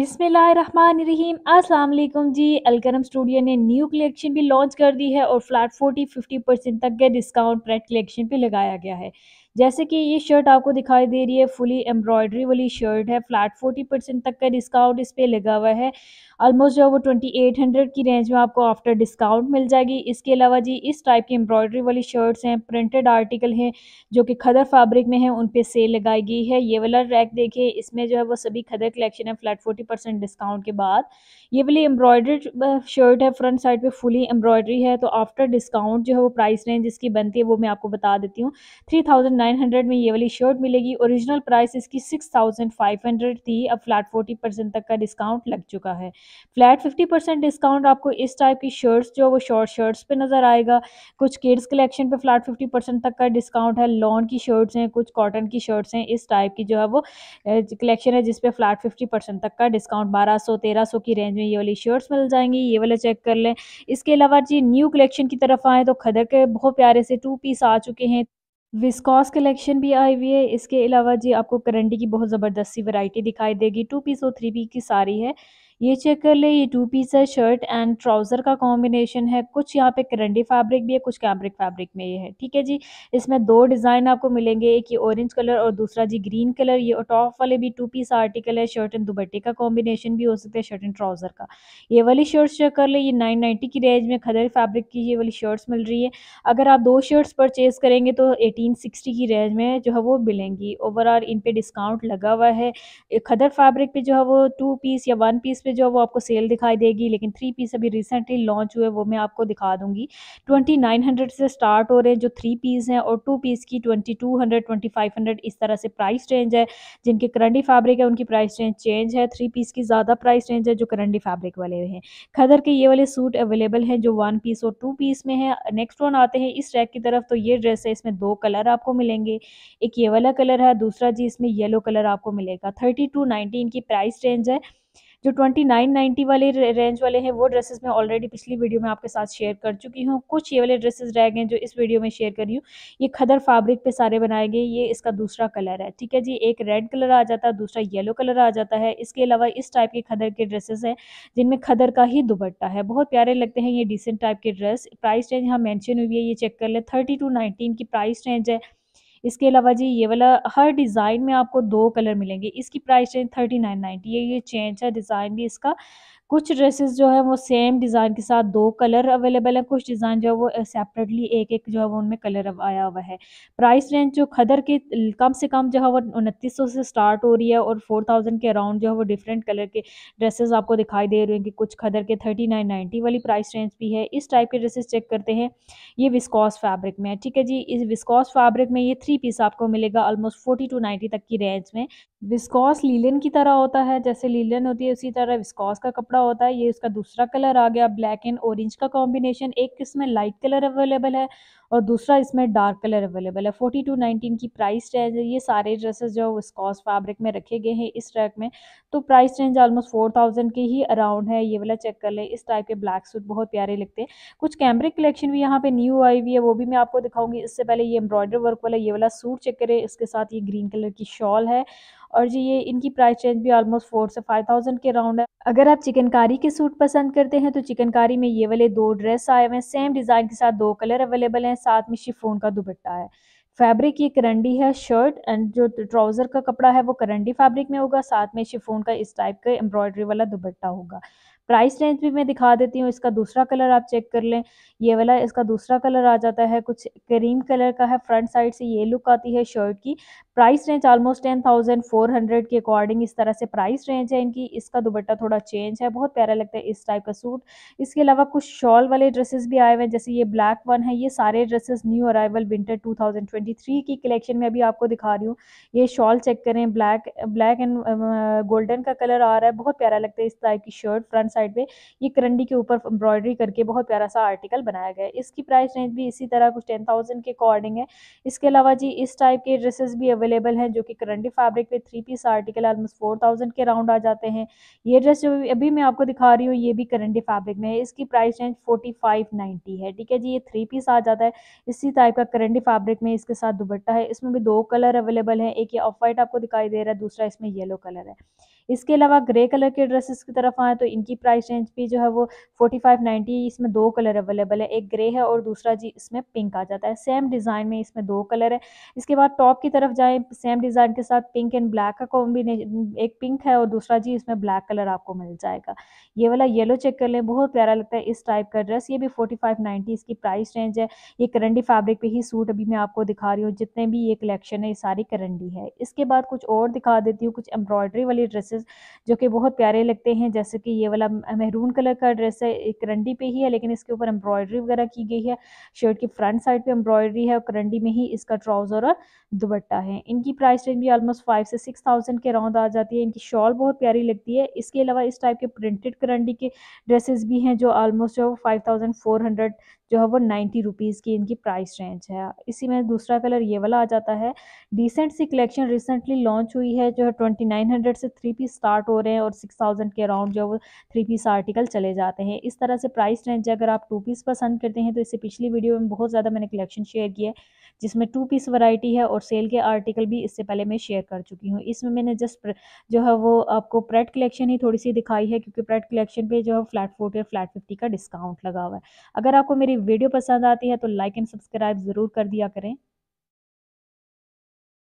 बिसमीम अस्सलाम जी अलकरम स्टूडियो ने न्यू कलेक्शन भी लॉन्च कर दी है और फ्लैट 40 50 परसेंट तक के डिस्काउंट प्रेट कलेक्शन पे लगाया गया है जैसे कि ये शर्ट आपको दिखाई दे रही है फुली एम्ब्रॉयडरी वाली शर्ट है फ्लैट फोर्टी परसेंट तक का डिस्काउंट इस पर लगा हुआ है ऑलमोस्ट जो है वो ट्वेंटी एट हंड्रेड की रेंज में आपको आफ्टर डिस्काउंट मिल जाएगी इसके अलावा जी इस टाइप की एम्ब्रॉयडरी वाली शर्ट्स हैं प्रिंटेड आर्टिकल हैं जो कि खदर फैब्रिक में है उन पर सेल लगाई गई है ये वाला रैक देखिए इसमें जो है वो सभी खदर कलेक्शन है फ्लैट फोर्टी परसेंट डिस्काउंट के बाद ये वाली एम्ब्रॉयडर्ड शर्ट है फ्रंट साइड पर फुली एम्ब्रॉयडरी है तो आफ्टर डिस्काउंट जो है वो प्राइस रेंज इसकी बनती है वो मैं आपको बता देती हूँ थ्री थाउजेंड नाइन हंड्रेड में ये वाली शर्ट मिलेगी ओरिजिनल प्राइस इसकी सिक्स थाउजेंड फाइव हंड्रेड थी अब फ्लैट फोर्टी परसेंट तक का डिस्काउंट लग चुका है फ्लैट फिफ्टी परसेंट डिस्काउंट आपको इस टाइप की शर्ट्स जो वो शॉर्ट शर्ट्स पे नज़र आएगा कुछ किड्स कलेक्शन पे फ्लैट फिफ्टी परसेंट तक का डिस्काउंट है लॉन की शर्ट्स हैं कुछ कॉटन की शर्ट्स हैं इस टाइप की जो है वो कलेक्शन है जिसपे फ्लैट फिफ्टी परसेंट तक का डिस्काउंट बारह सौ तेरह सौ की रेंज में ये वाली शर्ट्स मिल जाएंगी ये वाले चेक कर लें इसके अलावा जी न्यू कलेक्शन की तरफ आएँ तो खदर के बहुत प्यारे से टू पीस आ चुके हैं विस्कॉस कलेक्शन भी आई हुई है इसके अलावा जी आपको करंटी की बहुत ज़बरदस्ती वैरायटी दिखाई देगी टू पीस और थ्री पीस की सारी है ये चेक कर ले ये टू पीस है शर्ट एंड ट्राउज़र का कॉम्बिनेशन है कुछ यहाँ पे करंडी फैब्रिक भी है कुछ कैम्ब्रिक फैब्रिक में ये है ठीक है जी इसमें दो डिज़ाइन आपको मिलेंगे एक ये ऑरेंज कलर और दूसरा जी ग्रीन कलर ये टॉप वाले भी टू पीस आर्टिकल है शर्ट एंड दुबट्टे का कॉम्बिनेशन भी हो सकता है शर्ट एंड ट्राउज़र का ये वाली शर्ट्स चेक कर ले ये नाइन की रेंज में खदर फैब्रिक की ये वाली शर्ट्स मिल रही है अगर आप दो शर्ट्स परचेज़ करेंगे तो एटीन की रेंज में जो है वो मिलेंगी ओवरऑल इन पर डिस्काउंट लगा हुआ है खदर फैब्रिक पर जो है वो टू पीस या वन पीस पे पे जो है वो आपको सेल दिखाई देगी लेकिन थ्री पीस अभी रिसेंटली लॉन्च हुए वो मैं आपको दिखा दूंगी ट्वेंटी नाइन हंड्रेड से स्टार्ट हो रहे हैं जो थ्री पीस हैं और टू पीस की twenty two hundred twenty five hundred इस तरह से प्राइस रेंज है जिनके करंडी फैब्रिक है उनकी प्राइस रेंज चेंज है थ्री पीस की ज़्यादा प्राइस रेंज है जो करंडी फैब्रिक वाले हैं खदर के ये वाले सूट अवेलेबल हैं जो वन पीस और टू पीस में है नेक्स्ट वन आते हैं इस रैक की तरफ तो ये ड्रेस है इसमें दो कलर आपको मिलेंगे एक ये वाला कलर है दूसरा जी इसमें येलो कलर आपको मिलेगा थर्टी टू नाइनटी इनकी प्राइस रेंज है जो ट्वेंटी नाइन नाइन्टी वाले रेंज वाले हैं वो ड्रेसेस मैं ऑलरेडी पिछली वीडियो में आपके साथ शेयर कर चुकी हूँ कुछ ये वाले ड्रेसेस रह गए जो इस वीडियो में शेयर कर रही हूँ ये खदर फैब्रिक पे सारे बनाए गए ये इसका दूसरा कलर है ठीक है जी एक रेड कलर आ जाता है दूसरा येलो कलर आ जाता है इसके अलावा इस टाइप के खदर के ड्रेसेस हैं जिनमें खदर का ही दुपट्टा है बहुत प्यारे लगते हैं ये डिसेंट टाइप के ड्रेस प्राइस रेंज यहाँ मैंशन हुई है ये चेक कर लें थर्टी टू नाइनटीन की प्राइस रेंज है इसके अलावा जी ये वाला हर डिज़ाइन में आपको दो कलर मिलेंगे इसकी price range thirty nine ninety है ये चेंज है डिज़ाइन भी इसका कुछ ड्रेसेस जो है वो सेम डिज़ाइन के साथ दो कलर अवेलेबल है कुछ डिज़ाइन जो है वो सेपरेटली एक एक जो है वो उनमें कलर आया हुआ है प्राइस रेंज जो खदर के कम से कम जो है वो उनतीस सौ से स्टार्ट हो रही है और फोर थाउजेंड के अराउंड जो है वो डिफरेंट कलर के ड्रेसेस आपको दिखाई दे रहे हैं कि कुछ खदर के थर्टी नाइन नाइन्टी वाली प्राइस रेंज भी है इस टाइप के ड्रेसेस चेक करते हैं ये विस्कॉस फैब्रिक में है ठीक है जी इस विस्कॉस फैब्रिक में ये थ्री पीस आपको मिलेगा ऑलमोस्ट फोर्टी टू नाइन्टी तक की रेंज में विस्कॉस लीलन की तरह होता है जैसे लीलन होती है उसी तरह विस्कॉस का कपड़ा होता है ये इसका दूसरा कलर आ गया ब्लैक एंड ऑरेंज का कॉम्बिनेशन एक इसमें लाइट कलर अवेलेबल है और दूसरा इसमें डार्क कलर अवेलेबल है फोर्टी टू नाइनटीन की प्राइस रेंज है ये सारे ड्रेसेस जो विस्कॉस फैब्रिक में रखे गए हैं इस रैक में तो price range almost four thousand के ही अराउंड है ये वाला चेक कर लें इस टाइप के ब्लैक सूट बहुत प्यारे लगते हैं कुछ कैमरे कलेक्शन भी यहाँ पे न्यू आई हुई है वो भी मैं आपको दिखाऊंगी इससे पहले ये एम्ब्रॉयडर वर्क वाला ये वाला सूट चेक करें इसके साथ ये ग्रीन कलर की शॉल है और जी ये इनकी प्राइस रेंज भी ऑलमोस्ट फोर से फाइव थाउजेंड के राउंड है अगर आप चिकनकारी के सूट पसंद करते हैं तो चिकनकारी में ये वाले दो ड्रेस आए हुए हैं सेम डिज़ाइन के साथ दो कलर अवेलेबल हैं साथ में शिफोन का दुपट्टा है फैब्रिक ये करंडी है शर्ट एंड जो ट्राउज़र का कपड़ा है वो करंडी फैब्रिक में होगा साथ में शिफोन का इस टाइप का एम्ब्रॉयडरी वाला दुपट्टा होगा प्राइस रेंज भी मैं दिखा देती हूँ इसका दूसरा कलर आप चेक कर लें ये वाला इसका दूसरा कलर आ जाता है कुछ क्रीम कलर का है फ्रंट साइड से ये लुक आती है शर्ट की price range almost ten thousand four hundred के अकॉर्डिंग इस तरह से प्राइस रेंज है इनकी इसका दुबट्टा थोड़ा चेंज है बहुत प्यारा लगता है इस टाइप का सूट इसके अलावा कुछ शॉल वाले ड्रेसेस भी आए हुए हैं जैसे ये ब्लैक वन है ये सारे ड्रेसेस न्यू अराइवल विंटर 2023 की कलेक्शन में अभी आपको दिखा रही हूँ ये शॉल चेक करें ब्लैक ब्लैक एंड गोल्डन का कलर आ रहा है बहुत प्यारा लगता है इस टाइप की शर्ट फ्रंट साइड पे ये करंडी के ऊपर एम्ब्रॉयडरी करके बहुत प्यारा सा आर्टिकल बनाया गया है इसकी प्राइस रेंज भी इसी तरह कुछ टेन थाउजेंड के अकॉर्डिंग है इसके अलावा जी इस टाइप के ड्रेसेस भी अवेलेबल अवेलेबल हैं जो कि करंटी फैब्रिक पे three piece article almost four thousand के राउंड आ जाते हैं ये ड्रेस जो अभी मैं आपको दिखा रही हूँ ये भी करंटी फैब्रिक में है इसकी price range forty five ninety है ठीक है जी ये थ्री पीस आ जाता है इसी टाइप का करंटी फैब्रिक में इसके साथ दुबट्टा है इसमें भी दो कलर अवेलेबल है एक ये ऑफ वाइट आपको दिखाई दे रहा है दूसरा इसमें येलो कलर है इसके अलावा ग्रे कलर के ड्रेसेस की तरफ आएँ तो इनकी प्राइस रेंज भी जो है वो फोर्टी फाइव नाइन्टी इसमें दो कलर अवेलेबल है एक ग्रे है और दूसरा जी इसमें पिंक आ जाता है सेम डिज़ाइन में इसमें दो कलर है इसके बाद टॉप की तरफ जाएँ सेम डिज़ाइन के साथ पिंक एंड ब्लैक का कॉम्बिनेशन एक पिंक है और दूसरा जी इसमें ब्लैक कलर आपको मिल जाएगा ये वाला येलो चेक कर लें बहुत प्यारा लगता है इस टाइप का ड्रेस ये भी फोर्टी फाइव नाइन्टी इसकी प्राइस रेंज है ये करंडी फैब्रिक पे ही सूट अभी मैं आपको दिखा रही हूँ जितने भी ये कलेक्शन है ये सारी करंडी है इसके बाद कुछ और दिखा देती हूँ कुछ एम्ब्रॉयडरी वाली ड्रेस ड्रेसेस जो कि बहुत प्यारे लगते हैं जैसे कि ये वाला मेहरून कलर का ड्रेस है एक करंडी पे ही है लेकिन इसके ऊपर एम्ब्रॉयडरी वगैरह की गई है शर्ट की फ्रंट साइड पे एम्ब्रॉयडरी है और करंडी में ही इसका ट्राउज़र और दुबट्टा है इनकी प्राइस रेंज भी ऑलमोस्ट फाइव से सिक्स थाउजेंड के अराउंड आ जाती है इनकी शॉल बहुत प्यारी लगती है इसके अलावा इस टाइप के प्रिंटेड करंडी के ड्रेसेस भी हैं जो ऑलमोस्ट जो फाइव थाउजेंड फोर हंड्रेड जो है वो नाइन्टी रुपीज़ की इनकी प्राइस रेंज है इसी में दूसरा कलर ये वाला आ जाता है डिसेंट सी कलेक्शन रिसेंटली लॉन्च हुई है जो है ट्वेंटी नाइन हंड्रेड से थ्री पी स्टार्ट हो रहे हैं और सिक्स थाउजेंड के अराउंड जो है वो थ्री पीस आर्टिकल चले जाते हैं इस तरह से प्राइस रेंज अगर आप टू पीस पसंद करते हैं तो इससे पिछली वीडियो में बहुत ज़्यादा मैंने कलेक्शन शेयर किया है जिसमें टू पीस वैरायटी है और सेल के आर्टिकल भी इससे पहले मैं शेयर कर चुकी हूँ इसमें मैंने जस्ट जो है वो आपको प्रेड कलेक्शन ही थोड़ी सी दिखाई है क्योंकि प्रेड कलेक्शन पे जो है फ्लैट फोर्टी और फ्लैट फिफ्टी का डिस्काउंट लगा हुआ है अगर आपको मेरी वीडियो पसंद आती है तो लाइक एंड सब्सक्राइब ज़रूर कर दिया करें